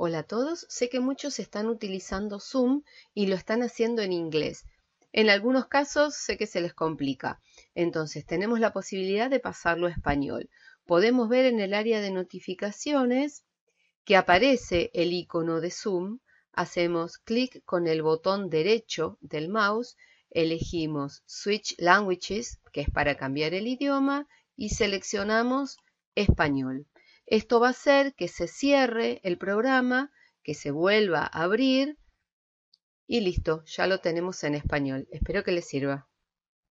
Hola a todos, sé que muchos están utilizando Zoom y lo están haciendo en inglés. En algunos casos sé que se les complica, entonces tenemos la posibilidad de pasarlo a español. Podemos ver en el área de notificaciones que aparece el icono de Zoom, hacemos clic con el botón derecho del mouse, elegimos Switch Languages, que es para cambiar el idioma, y seleccionamos español. Esto va a hacer que se cierre el programa, que se vuelva a abrir y listo, ya lo tenemos en español. Espero que les sirva.